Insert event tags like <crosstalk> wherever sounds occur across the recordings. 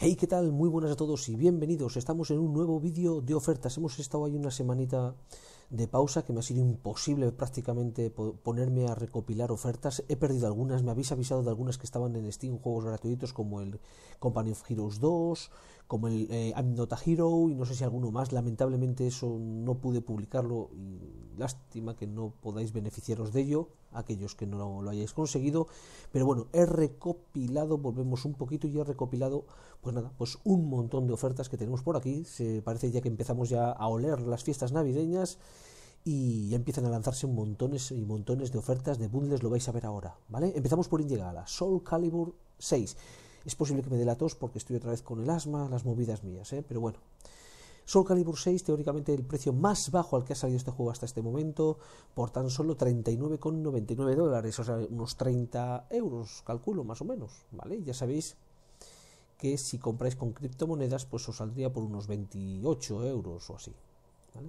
Hey, ¿qué tal? Muy buenas a todos y bienvenidos. Estamos en un nuevo vídeo de ofertas. Hemos estado ahí una semanita de pausa que me ha sido imposible prácticamente ponerme a recopilar ofertas. He perdido algunas, me habéis avisado de algunas que estaban en Steam, juegos gratuitos como el Company of Heroes 2, como el eh, Hero y no sé si alguno más. Lamentablemente eso no pude publicarlo y lástima que no podáis beneficiaros de ello, aquellos que no lo, hayáis conseguido. Pero bueno, he recopilado, volvemos un poquito y he recopilado, pues nada, pues un montón de ofertas que tenemos por aquí. Se parece ya que empezamos ya a oler las fiestas navideñas y ya empiezan a lanzarse montones y montones de ofertas de bundles, lo vais a ver ahora, ¿vale? Empezamos por Indiegala, Soul Calibur 6. Es posible que me dé la tos porque estoy otra vez con el asma, las movidas mías, ¿eh? pero bueno. Soul Calibur 6, teóricamente el precio más bajo al que ha salido este juego hasta este momento, por tan solo 39,99 dólares, o sea, unos 30 euros, calculo, más o menos, ¿vale? Ya sabéis que si compráis con criptomonedas, pues os saldría por unos 28 euros o así, ¿vale?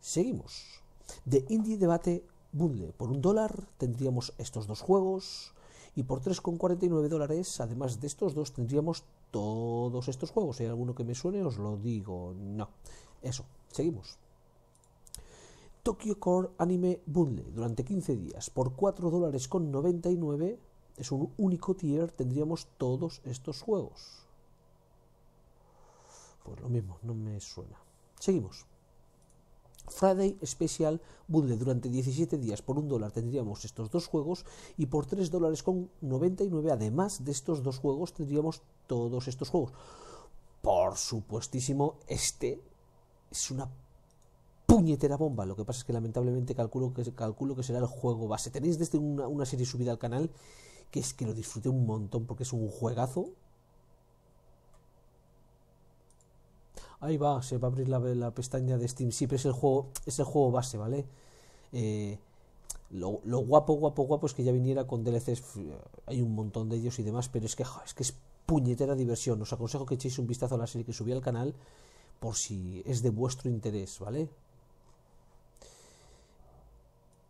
Seguimos. De Indie Debate Bundle, por un dólar tendríamos estos dos juegos, y por 3,49 dólares, además de estos dos, tendríamos todos estos juegos. Si hay alguno que me suene, os lo digo. No. Eso, seguimos. Tokyo Core Anime Bundle durante 15 días por 4,99 dólares con 99 es un único tier tendríamos todos estos juegos pues lo mismo no me suena seguimos Friday Special Bundle durante 17 días por un dólar tendríamos estos dos juegos y por 3 dólares con 99 además de estos dos juegos tendríamos todos estos juegos. Por supuestísimo este es una puñetera bomba. Lo que pasa es que lamentablemente calculo que, que será el juego base. Tenéis desde una, una serie subida al canal que es que lo disfruté un montón porque es un juegazo ahí va, se va a abrir la, pestaña de Steam. Sí, pero es el juego, juego base, ¿vale? Eh, lo, guapo, guapo, guapo es que ya viniera con DLCs, eh, hay un montón de ellos y demás, pero es que, es, que es puñetera diversión. Os aconsejo que echéis un vistazo a la serie que subí al canal por si es de vuestro interés, ¿vale?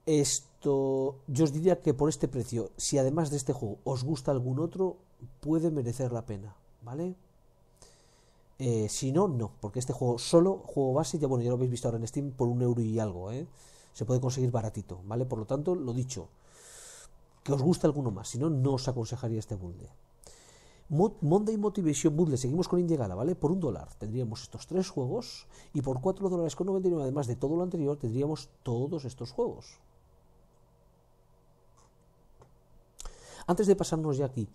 Esto, yo os diría que por este precio, si además de este juego os gusta algún otro, puede merecer la pena, ¿vale? Eh, si no, no, porque este juego solo, juego base, ya bueno, ya lo habéis visto ahora en Steam por un euro y algo, ¿eh? se puede conseguir baratito, ¿vale? Por lo tanto, lo dicho, que os guste alguno más, si no, no os aconsejaría este bundle. Monday Motivation Bundle, seguimos con Indiegala, ¿vale? Por un dólar tendríamos estos tres juegos y por cuatro dólares con 99, además de todo lo anterior, tendríamos todos estos juegos. Antes de pasarnos ya aquí,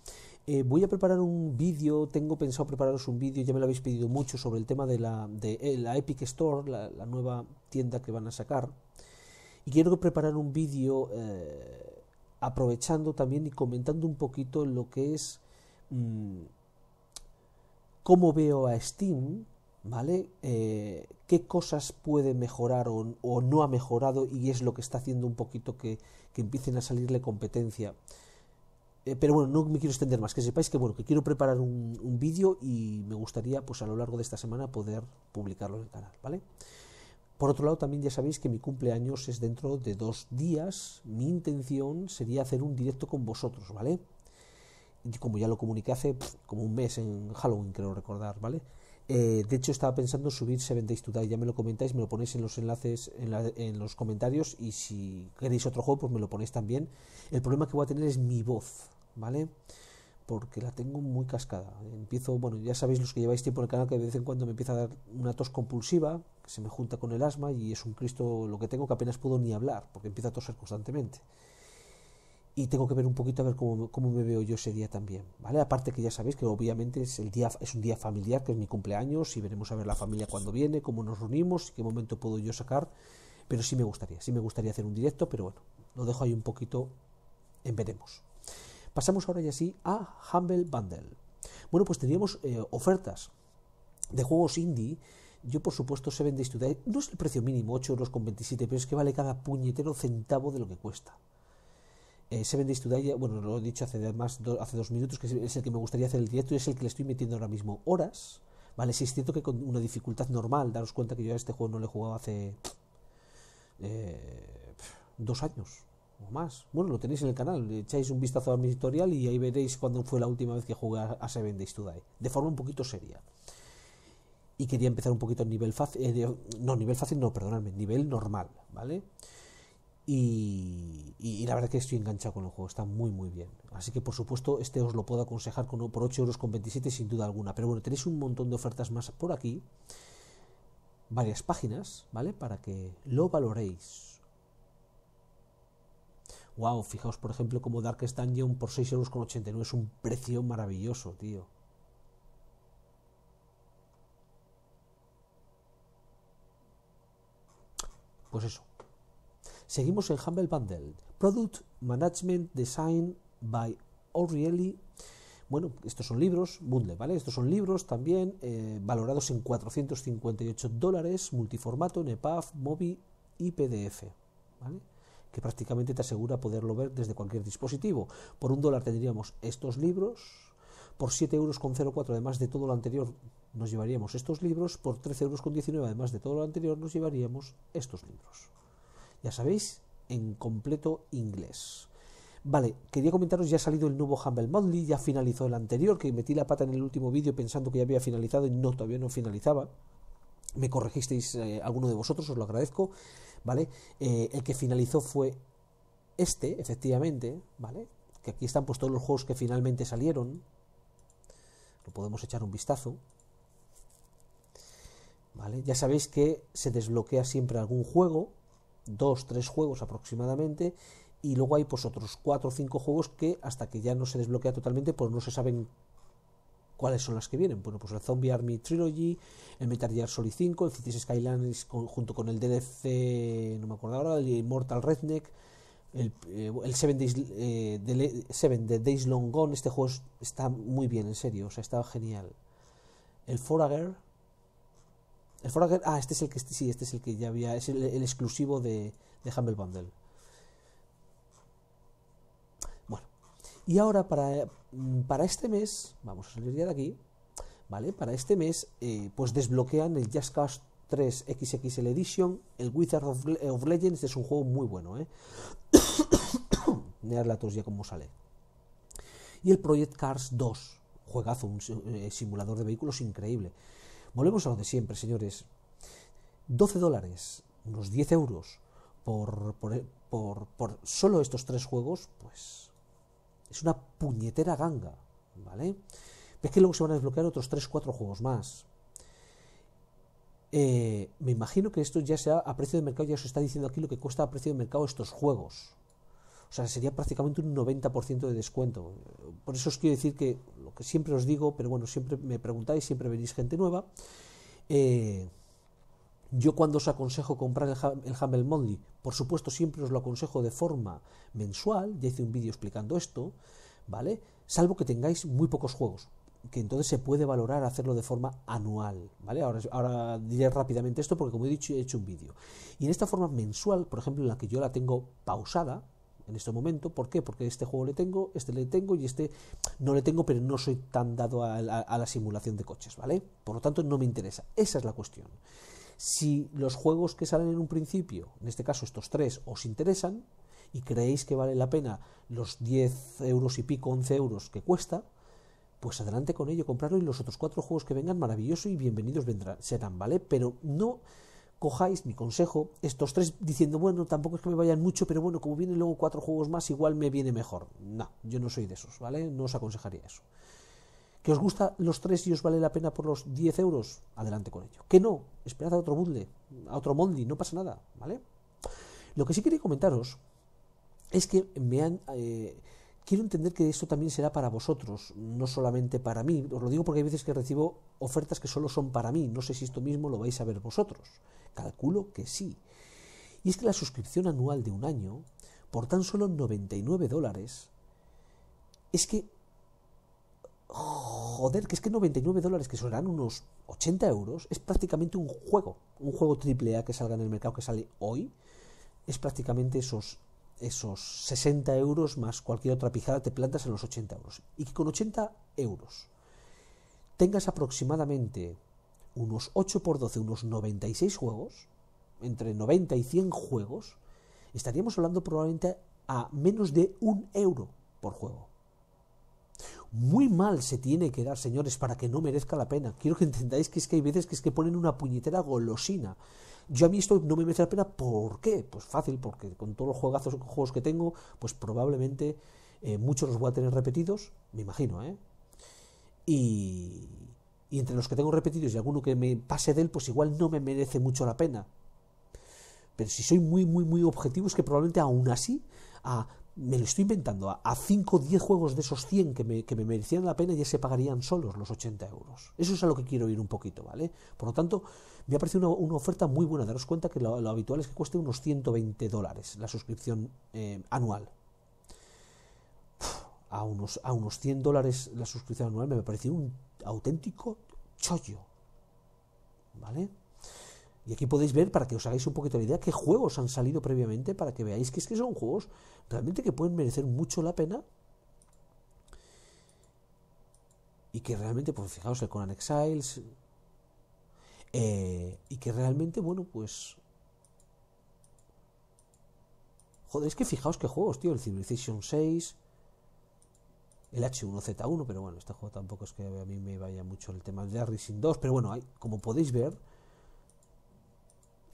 eh, voy a preparar un vídeo, tengo pensado prepararos un vídeo, ya me lo habéis pedido mucho sobre el tema de la, eh, Epic Store, la, nueva tienda que van a sacar. Y quiero preparar un vídeo eh, aprovechando también y comentando un poquito lo que es mm, cómo veo a Steam, ¿vale? ¿Qué cosas puede mejorar o, no ha mejorado y es lo que está haciendo un poquito que empiecen a salirle competencia? Eh, pero bueno, no me quiero extender más, que sepáis que bueno, que quiero preparar un, vídeo y me gustaría pues a lo largo de esta semana poder publicarlo en el canal, ¿vale? Por otro lado, también ya sabéis que mi cumpleaños es dentro de dos días. Mi intención sería hacer un directo con vosotros, ¿vale? Y como ya lo comuniqué hace como un mes en Halloween, creo recordar, ¿vale? Eh, de hecho, estaba pensando subir Seven Days to Die. Ya me lo comentáis, me lo ponéis en los enlaces, en, en, los comentarios. Y si queréis otro juego, pues me lo ponéis también. El problema que voy a tener es mi voz, ¿vale? Porque la tengo muy cascada. Empiezo, bueno, ya sabéis los que lleváis tiempo en el canal que de vez en cuando me empieza a dar una tos compulsiva, que se me junta con el asma y es un Cristo lo que tengo que apenas puedo ni hablar, porque empieza a toser constantemente. Y tengo que ver un poquito a ver cómo, cómo, me veo yo ese día también, ¿vale? Aparte que ya sabéis que obviamente es, el día, es un día familiar, que es mi cumpleaños, y veremos a ver la familia cuando viene, cómo nos reunimos, qué momento puedo yo sacar pero sí me gustaría, sí me gustaría hacer un directo, pero bueno, lo dejo ahí un poquito en veremos. Pasamos ahora ya sí a Humble Bundle. Bueno, pues teníamos eh, ofertas de juegos indie. Yo, por supuesto, Seven Days to Die no es el precio mínimo, 8,27 euros, pero es que vale cada puñetero centavo de lo que cuesta. Eh, Seven Days to Die, bueno, lo he dicho hace, hace dos minutos, que es el que me gustaría hacer el directo y es el que le estoy metiendo ahora mismo horas. Vale, sí es cierto que con una dificultad normal, daros cuenta que yo a este juego no le he jugado hace eh, dos años, más. Bueno, lo tenéis en el canal, echáis un vistazo a mi y ahí veréis cuándo fue la última vez que jugué a Seven Days Today, de forma un poquito seria. Y quería empezar un poquito a nivel fácil, eh, no, nivel fácil no, perdonadme, nivel normal, ¿vale? Y, la verdad que estoy enganchado con el juego, está muy muy bien. Así que por supuesto este os lo puedo aconsejar con, por sin duda alguna. Pero bueno, tenéis un montón de ofertas más por aquí, varias páginas, ¿vale? Para que lo valoréis. Wow, fijaos por ejemplo como Darkest Dungeon por 6,89 euros es un precio maravilloso, tío. Pues eso. Seguimos en Humble Bundle. Product Management Design by O'Reilly. Bueno, estos son libros, bundle, ¿vale? Estos son libros también eh, valorados en 458 dólares, multiformato, NEPAF, MOBI y PDF, ¿vale? que prácticamente te asegura poderlo ver desde cualquier dispositivo. Por un dólar tendríamos estos libros, por 7,04 euros, además de todo lo anterior, nos llevaríamos estos libros, por 13,19 euros, además de todo lo anterior, nos llevaríamos estos libros. Ya sabéis, en completo inglés. Vale, quería comentaros, ya ha salido el nuevo Humble Monthly, ya finalizó el anterior, que metí la pata en el último vídeo pensando que ya había finalizado y no, todavía no finalizaba. Me corregisteis eh, alguno de vosotros, os lo agradezco. ¿vale? Eh, el que finalizó fue este, efectivamente, ¿vale? Que aquí están pues, todos los juegos que finalmente salieron. Lo podemos echar un vistazo. ¿Vale? Ya sabéis que se desbloquea siempre algún juego, dos, tres juegos aproximadamente, y luego hay pues otros cuatro o cinco juegos que hasta que ya no se desbloquea totalmente, pues no se saben ¿Cuáles son las que vienen? Bueno, pues el Zombie Army Trilogy, el Metal Gear Solid 5, el Cities Skylines junto con el DLC, no me acuerdo ahora, el Immortal Redneck, el, eh, Seven, Days, eh, de, Days Long Gone, este juego está muy bien, en serio, o sea, está genial. El Forager, el Forager, ah, este es el que este, sí, este es el que ya había, es el, exclusivo de, de Humble Bundle. Bueno, y ahora para, Mm, para este mes, vamos a salir ya de aquí, ¿vale? Para este mes, eh, pues desbloquean el Just Cars 3 XXL Edition, el Wizard of, Legends, es un juego muy bueno, ¿eh? <coughs> la tos ya como sale. Y el Project Cars 2, juegazo, un eh, simulador de vehículos increíble. Volvemos a lo de siempre, señores. 12 dólares, unos 10 euros por solo estos tres juegos, pues es una puñetera ganga, ¿vale? es que luego se van a desbloquear otros 3-4 juegos más. Eh, me imagino que esto ya sea a precio de mercado, ya se está diciendo aquí lo que cuesta a precio de mercado estos juegos. O sea, sería prácticamente un 90% de descuento. Por eso os quiero decir que lo que siempre os digo, pero bueno, siempre me preguntáis, siempre venís gente nueva. Eh, yo cuando os aconsejo comprar el, Humble Monthly, por supuesto siempre os lo aconsejo de forma mensual, ya hice un vídeo explicando esto, ¿vale? Salvo que tengáis muy pocos juegos, que entonces se puede valorar hacerlo de forma anual, ¿vale? Ahora, ahora diré rápidamente esto porque como he dicho he hecho un vídeo. Y en esta forma mensual, por ejemplo, en la que yo la tengo pausada, en este momento. ¿Por qué? Porque este juego le tengo, este le tengo y este no le tengo, pero no soy tan dado a la simulación de coches, ¿vale? Por lo tanto, no me interesa. Esa es la cuestión. Si los juegos que salen en un principio, en este caso estos tres, os interesan y creéis que vale la pena los 10 euros y pico, 11 euros que cuesta, pues adelante con ello, compradlo y los otros cuatro juegos que vengan, maravilloso y bienvenidos vendrán, serán, ¿vale? Pero no cojáis mi consejo, estos tres diciendo, bueno, tampoco es que me vayan mucho, pero bueno, como vienen luego cuatro juegos más, igual me viene mejor. No, yo no soy de esos, ¿vale? No os aconsejaría eso. ¿Que os gusta los tres y os vale la pena por los 10 euros? Adelante con ello. ¿Que no? Esperad a otro bundle, a otro Mondi, no pasa nada, ¿vale? Lo que sí quería comentaros es que me han... Eh, quiero entender que esto también será para vosotros, no solamente para mí. Os lo digo porque hay veces que recibo ofertas que solo son para mí. No sé si esto mismo lo vais a ver vosotros. Calculo que sí. Y es que la suscripción anual de un año, por tan solo 99 dólares, es que joder, que es que 99 dólares, que son unos 80 euros, es prácticamente un juego. Un juego triple A que salga en el mercado, que sale hoy, es prácticamente esos, esos 60 euros más cualquier otra pijada, te plantas en los 80 euros. Y que con 80 euros tengas aproximadamente unos 8 por 12, unos 96 juegos, entre 90 y 100 juegos, estaríamos hablando probablemente a menos de un euro por juego muy mal se tiene que dar, señores, para que no merezca la pena. Quiero que entendáis que es que hay veces que es que ponen una puñetera golosina. Yo a mí esto no me merece la pena, ¿por qué? Pues fácil, porque con todos los juegazos, juegos que tengo, pues probablemente eh, muchos los voy a tener repetidos, me imagino, ¿eh? Y, y entre los que tengo repetidos y alguno que me pase de él, pues igual no me merece mucho la pena. Pero si soy muy, muy, muy objetivo, es que probablemente aún así, me lo estoy inventando, a 5 o 10 juegos de esos 100 que me, que me, merecían la pena ya se pagarían solos los 80 euros. Eso es a lo que quiero ir un poquito, ¿vale? Por lo tanto, me ha parecido una, oferta muy buena. Daros cuenta que lo, habitual es que cueste unos 120 dólares la suscripción eh, anual. a unos, a unos 100 dólares la suscripción anual me parecido un auténtico chollo, ¿vale? Y aquí podéis ver, para que os hagáis un poquito la idea, qué juegos han salido previamente, para que veáis que es que son juegos realmente que pueden merecer mucho la pena. Y que realmente, pues fijaos, el Conan Exiles. Eh, y que realmente, bueno, pues. Joder, es que fijaos qué juegos, tío. El Civilization 6. El H1Z1, pero bueno, este juego tampoco es que a mí me vaya mucho el tema de Rising 2. Pero bueno, hay, como podéis ver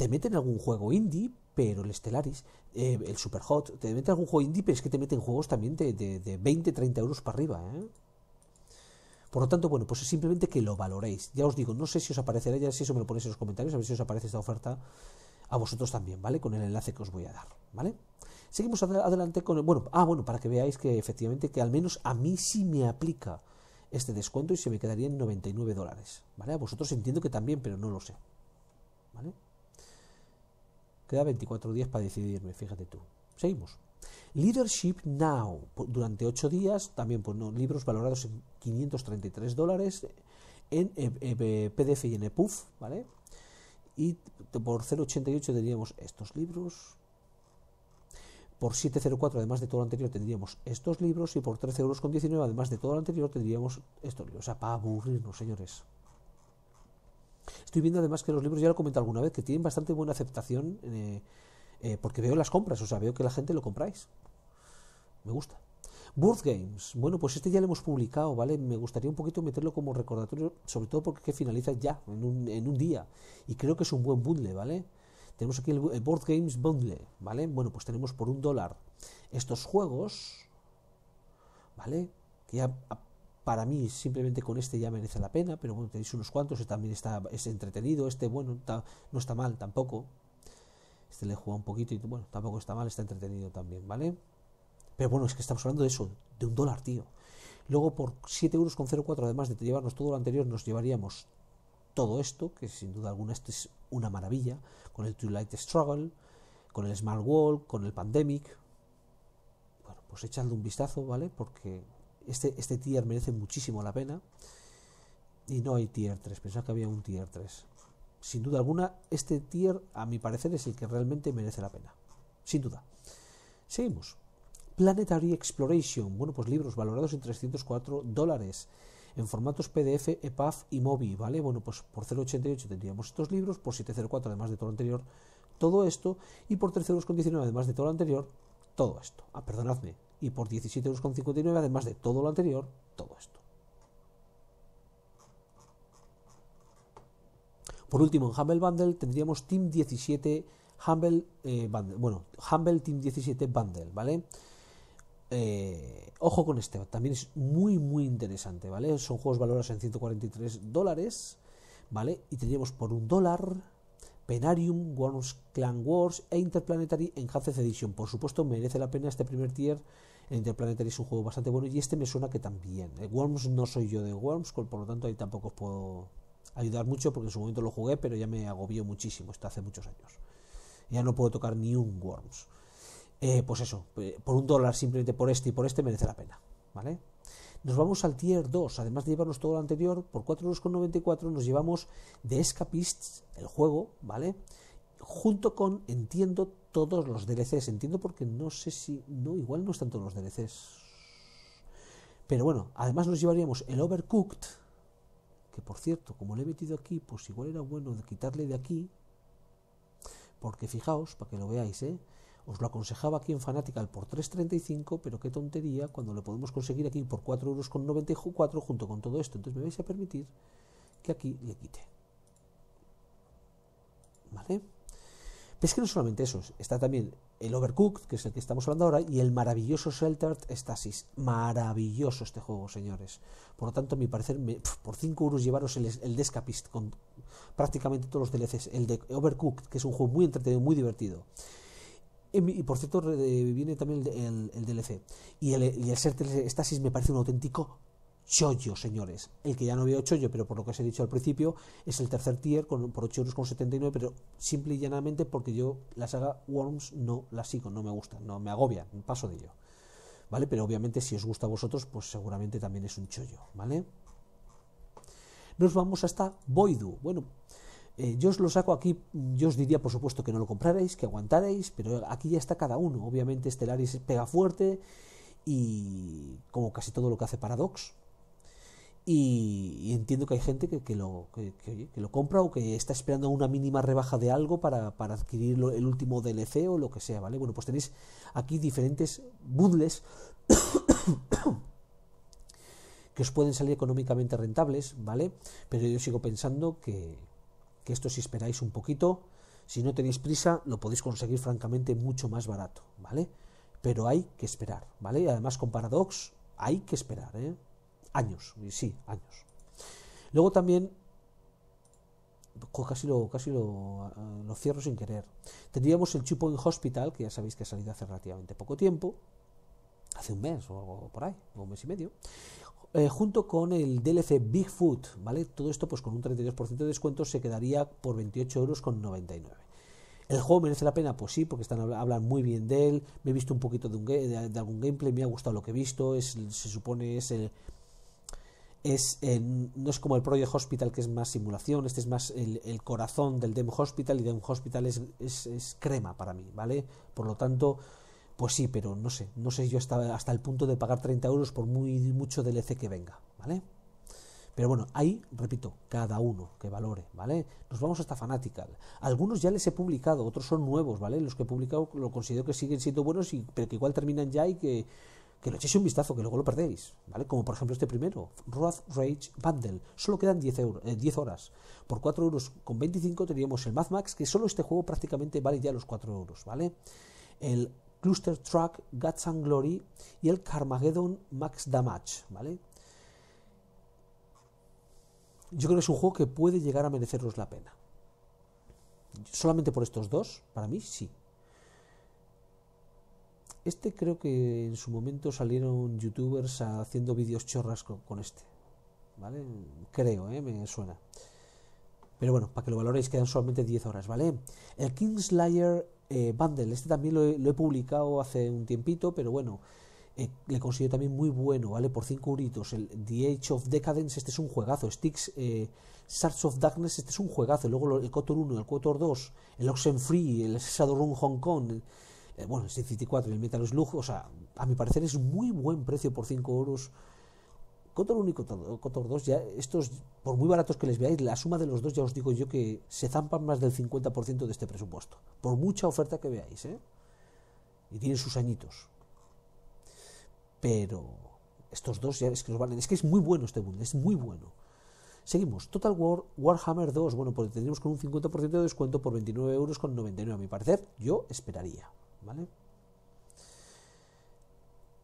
te meten algún juego indie, pero el Stellaris, eh, el Superhot, te meten algún juego indie, pero es que te meten juegos también de, de, de 20, 30 euros para arriba. ¿eh? Por lo tanto, bueno, pues es simplemente que lo valoréis. Ya os digo, no sé si os aparecerá, ya si eso me lo ponéis en los comentarios, a ver si os aparece esta oferta a vosotros también, ¿vale? Con el enlace que os voy a dar, ¿vale? Seguimos adelante con, el, bueno, ah, bueno, para que veáis que efectivamente, que al menos a mí sí me aplica este descuento y se me quedaría en 99 dólares, ¿vale? A vosotros entiendo que también, pero no lo sé, ¿vale? Queda 24 días para decidirme, fíjate tú. Seguimos. Leadership Now, durante 8 días, también por libros valorados en 533 dólares en eh, eh, eh, PDF y en EPUF, ¿vale? Y por 0,88 tendríamos estos libros. Por 7,04, además de todo lo anterior, tendríamos estos libros. Y por 13,19 euros, además de todo lo anterior, tendríamos estos libros. O sea, para aburrirnos, señores. Estoy viendo además que los libros, ya lo he alguna vez, que tienen bastante buena aceptación eh, eh, porque veo las compras, o sea, veo que la gente lo compráis. Me gusta. Board Games. Bueno, pues este ya lo hemos publicado, ¿vale? Me gustaría un poquito meterlo como recordatorio, sobre todo porque finaliza ya, en un, día. Y creo que es un buen bundle, ¿vale? Tenemos aquí el, Board Games Bundle, ¿vale? Bueno, pues tenemos por un dólar estos juegos, ¿vale? Que ya para mí simplemente con este ya merece la pena, pero bueno, tenéis unos cuantos, este también está, es entretenido, este bueno, no está mal tampoco, este le he jugado un poquito y bueno, tampoco está mal, está entretenido también, ¿vale? Pero bueno, es que estamos hablando de eso, de un dólar, tío. Luego por siete euros con 04, además de llevarnos todo lo anterior, nos llevaríamos todo esto, que sin duda alguna esto es una maravilla, con el Light Struggle, con el Smart World con el Pandemic. Bueno, pues echadle un vistazo, ¿vale? Porque este, este tier merece muchísimo la pena. Y no hay tier 3, pensaba que había un tier 3. Sin duda alguna, este tier, a mi parecer, es el que realmente merece la pena. Sin duda. Seguimos. Planetary Exploration. Bueno, pues libros valorados en 304 dólares en formatos PDF, EPUB y MOBI, ¿vale? Bueno, pues por 0,88 tendríamos estos libros, por 7,04 además de todo lo anterior, todo esto, y por 3,19 además de todo lo anterior, todo esto. Ah, perdonadme, y por 17,59 además de todo lo anterior, todo esto. Por último, en Humble Bundle tendríamos Team 17 Humble eh, Bundle, bueno, Humble Team 17 Bundle, ¿vale? Eh, ojo con este, también es muy, muy interesante, ¿vale? Son juegos valorados en 143 dólares, ¿vale? Y tendríamos por un dólar Penarium, Worms Clan Wars e Interplanetary Enhanced Edition. Por supuesto, merece la pena este primer tier Interplanetary es un juego bastante bueno y este me suena que también. Eh, Worms no soy yo de Worms, por lo tanto ahí tampoco os puedo ayudar mucho porque en su momento lo jugué, pero ya me agobió muchísimo, esto hace muchos años. Ya no puedo tocar ni un Worms. Eh, pues eso, eh, por un dólar simplemente por este y por este merece la pena, ¿vale? Nos vamos al tier 2, además de llevarnos todo lo anterior, por 4,94 nos llevamos The Escapists, el juego, ¿vale? Junto con, entiendo, todos los DLCs, entiendo porque no sé si, no, igual no están todos los DLCs. Pero bueno, además nos llevaríamos el Overcooked, que por cierto, como le he metido aquí, pues igual era bueno de quitarle de aquí, porque fijaos, para que lo veáis, ¿eh? Os lo aconsejaba aquí en Fanatical por 3.35, pero qué tontería cuando lo podemos conseguir aquí por 4,94 euros junto con todo esto. Entonces me vais a permitir que aquí le quite. ¿Vale? Pero es que no solamente eso, está también el Overcooked, que es el que estamos hablando ahora, y el maravilloso Sheltered Stasis. Maravilloso este juego, señores. Por lo tanto, a mi parecer, por 5 euros llevaros el, el con prácticamente todos los DLCs. El de Overcooked, que es un juego muy entretenido, muy divertido. Y por cierto, viene también el, DLC. Y el, y Stasis me parece un auténtico chollo, señores. El que ya no veo chollo, pero por lo que os he dicho al principio, es el tercer tier con, por 8,79 euros, pero simple y llanamente porque yo la saga Worms no la sigo, no me gusta, no me agobia, paso de ello. ¿Vale? Pero obviamente si os gusta a vosotros, pues seguramente también es un chollo, ¿vale? Nos vamos hasta Voidu Bueno, eh, yo os lo saco aquí, yo os diría por supuesto que no lo compraréis, que aguantaréis, pero aquí ya está cada uno. Obviamente Stellaris pega fuerte y como casi todo lo que hace Paradox, y, entiendo que hay gente que, lo, compra o que está esperando una mínima rebaja de algo para, para adquirir el último DLC o lo que sea, ¿vale? Bueno, pues tenéis aquí diferentes bundles <coughs> que os pueden salir económicamente rentables, ¿vale? Pero yo sigo pensando que, que esto si esperáis un poquito, si no tenéis prisa, lo podéis conseguir francamente mucho más barato, ¿vale? Pero hay que esperar, ¿vale? Además con Paradox hay que esperar, ¿eh? años, sí, años. Luego también, casi, lo, eh, lo, cierro sin querer, tendríamos el en Hospital, que ya sabéis que ha salido hace relativamente poco tiempo, hace un mes o algo por ahí, un mes y medio, eh, junto con el DLC Bigfoot, ¿vale? Todo esto pues con un 32% de descuento se quedaría por 28,99 euros. ¿El juego merece la pena? Pues sí, porque están hablan muy bien de él. Me he visto un poquito de, de, algún gameplay, me ha gustado lo que he visto. Es, se supone es el, es, eh, no es como el Project Hospital, que es más simulación, este es más el, corazón del Dem Hospital y Dem Hospital es, es, es, crema para mí, ¿vale? Por lo tanto, pues sí, pero no sé, no sé yo hasta, hasta el punto de pagar 30 euros por muy mucho DLC que venga, ¿vale? Pero bueno, ahí, repito, cada uno que valore, ¿vale? Nos vamos hasta Fanatical. Algunos ya les he publicado, otros son nuevos, ¿vale? Los que he publicado lo considero que siguen siendo buenos, y, pero que igual terminan ya y que que lo echéis un vistazo, que luego lo perdéis, ¿vale? Como por ejemplo este primero, Wrath, Rage Bundle, solo quedan 10, euros, eh, horas, por 4 euros con 25 teníamos el Math Max, que solo este juego prácticamente vale ya los 4 euros, ¿vale? El Cluster Truck, Guts and Glory y el Carmageddon Max Damage, ¿vale? Yo creo que es un juego que puede llegar a mereceros la pena. Solamente por estos dos, para mí sí, este creo que en su momento salieron youtubers haciendo vídeos chorras con este. ¿Vale? Creo, ¿eh? me suena. Pero bueno, para que lo valoréis, quedan solamente 10 horas, ¿vale? El Kingslayer eh, Bundle, este también lo he, publicado hace un tiempito, pero bueno, eh, le considero también muy bueno, ¿vale? Por 5 euritos. El The Age of Decadence, este es un juegazo. Sticks, eh, Shards of Darkness, este es un juegazo. Luego el Cotor 1, el Cotor 2, el Oxenfree, el Shadowrun Hong Kong. Eh, bueno, el City y el Metal Lujo, o sea, a mi parecer es muy buen precio por 5 euros. Cotor 1 y Cotor, 2, ya estos, por muy baratos que les veáis, la suma de los dos ya os digo yo que se zampan más del 50% de este presupuesto, por mucha oferta que veáis, ¿eh? Y tienen sus añitos. Pero estos dos ya es que nos valen, es que es muy bueno este bundle, es muy bueno. Seguimos, Total War Warhammer 2, bueno, pues tendríamos con un 50% de descuento por 29,99 euros con a mi parecer, yo esperaría. ¿vale?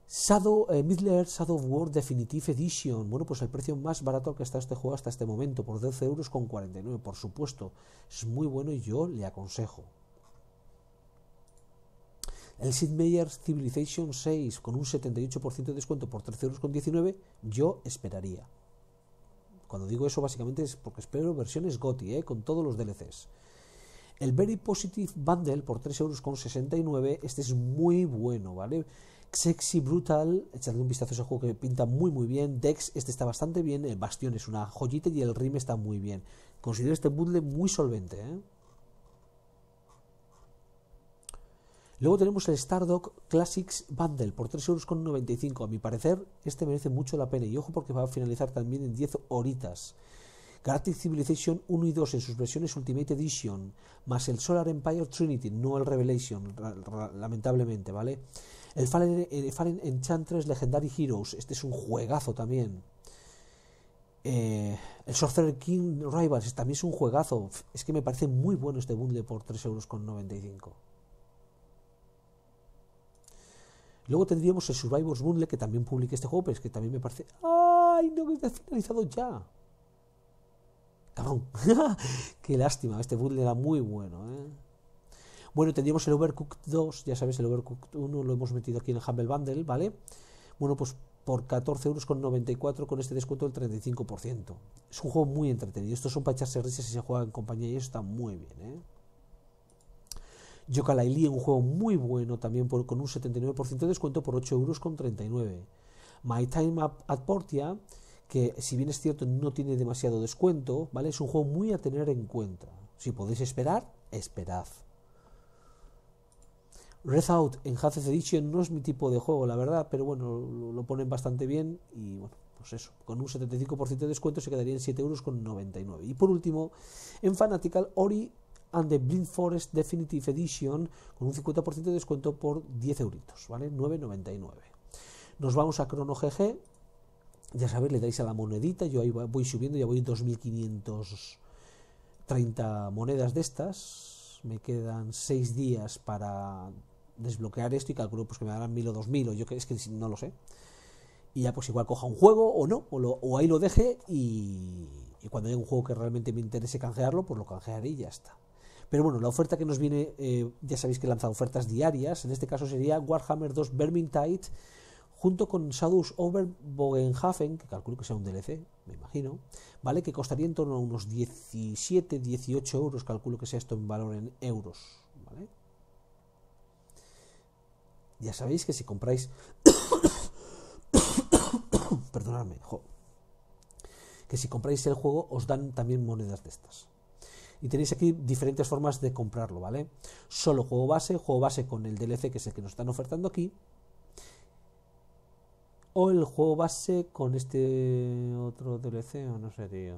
Shadow, eh, Shadow War Definitive Edition. Bueno, pues el precio más barato que está este juego hasta este momento, por 12 euros por supuesto. Es muy bueno y yo le aconsejo. El Sid Meier's Civilization 6 con un 78% de descuento por 13,19€, yo esperaría. Cuando digo eso, básicamente es porque espero versiones GOTI, eh, con todos los DLCs. El Very Positive Bundle por 3,69 euros, este es muy bueno, ¿vale? Sexy Brutal, Echarle un vistazo a ese juego que pinta muy muy bien. Dex, este está bastante bien. El Bastión es una joyita y el Rim está muy bien. Considero este bundle muy solvente. ¿eh? Luego tenemos el Stardock Classics Bundle por 3,95 euros. A mi parecer, este merece mucho la pena. Y ojo porque va a finalizar también en 10 horitas. Galactic Civilization 1 y 2 en sus versiones Ultimate Edition, más el Solar Empire Trinity, no el Revelation, lamentablemente, ¿vale? El Fallen, Enchantress Legendary Heroes, este es un juegazo también. Eh, el Sorcerer King Rivals también es un juegazo. Es que me parece muy bueno este bundle por 3,95€. Luego tendríamos el Survivors Bundle, que también publique este juego, pero es que también me parece. ¡Ay, no! Que está finalizado ya. <laughs> Qué lástima, este bundle era muy bueno. ¿eh? Bueno, tendríamos el Overcooked 2, ya sabes, el Overcooked 1 lo hemos metido aquí en el Humble Bundle, ¿vale? Bueno, pues por 14 euros con este descuento del 35%. Es un juego muy entretenido. Estos son para echarse risas si se juega en compañía y eso está muy bien. ¿eh? Yoka un juego muy bueno también con un 79% de descuento por 8 euros My Time at Portia que si bien es cierto no tiene demasiado descuento, ¿vale? Es un juego muy a tener en cuenta. Si podéis esperar, esperad. Red Out en Edition no es mi tipo de juego, la verdad, pero bueno, lo, ponen bastante bien y bueno, pues eso, con un 75% de descuento se quedaría en 7,99 euros. Y por último, en Fanatical, Ori and the Blind Forest Definitive Edition con un 50% de descuento por 10 euritos, ¿vale? 9,99. Nos vamos a Chrono GG, ya sabéis, le dais a la monedita, yo ahí voy subiendo, ya voy 2.530 monedas de estas, me quedan 6 días para desbloquear esto y calculo pues, que me darán 1.000 o 2.000 o yo que es que no lo sé. Y ya pues igual coja un juego o no, o, ahí lo deje y, cuando haya un juego que realmente me interese canjearlo, pues lo canjearé y ya está. Pero bueno, la oferta que nos viene, eh, ya sabéis que lanza ofertas diarias, en este caso sería Warhammer 2 Vermintide junto con Shadows over que calculo que sea un DLC, me imagino, ¿vale? Que costaría en torno a unos 17, 18 euros, calculo que sea esto en valor en euros, ¿vale? Ya sabéis que si compráis... <coughs> Perdonadme, Que si compráis el juego os dan también monedas de estas. Y tenéis aquí diferentes formas de comprarlo, ¿vale? Solo juego base, juego base con el DLC que es el que nos están ofertando aquí, o el juego base con este otro DLC o no sé, tío.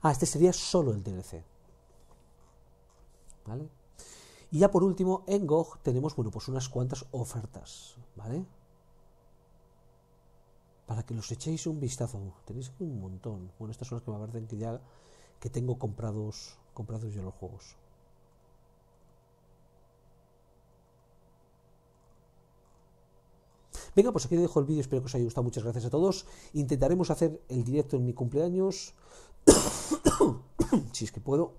Ah, este sería solo el DLC. ¿Vale? Y ya por último, en GOG tenemos, bueno, pues unas cuantas ofertas, ¿vale? Para que los echéis un vistazo. Tenéis un montón. Bueno, estas son las que me aparecen que ya que tengo comprados, comprados ya los juegos. Venga, pues aquí dejo el vídeo, espero que os haya gustado. Muchas gracias a todos. Intentaremos hacer el directo en mi cumpleaños. <coughs> si es que puedo.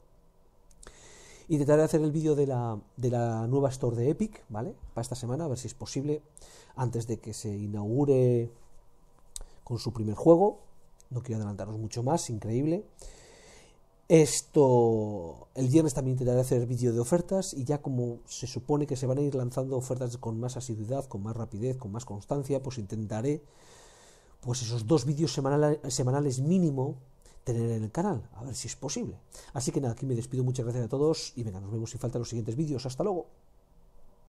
Intentaré hacer el vídeo de la, nueva store de Epic, ¿vale? Para esta semana, a ver si es posible, antes de que se inaugure con su primer juego. No quiero adelantaros mucho más, increíble. Esto, el viernes también intentaré hacer vídeo de ofertas y ya como se supone que se van a ir lanzando ofertas con más asiduidad, con más rapidez, con más constancia, pues intentaré pues esos dos vídeos semanales, mínimo tener en el canal, a ver si es posible. Así que nada, aquí me despido, muchas gracias a todos y venga, nos vemos si faltan los siguientes vídeos. Hasta luego.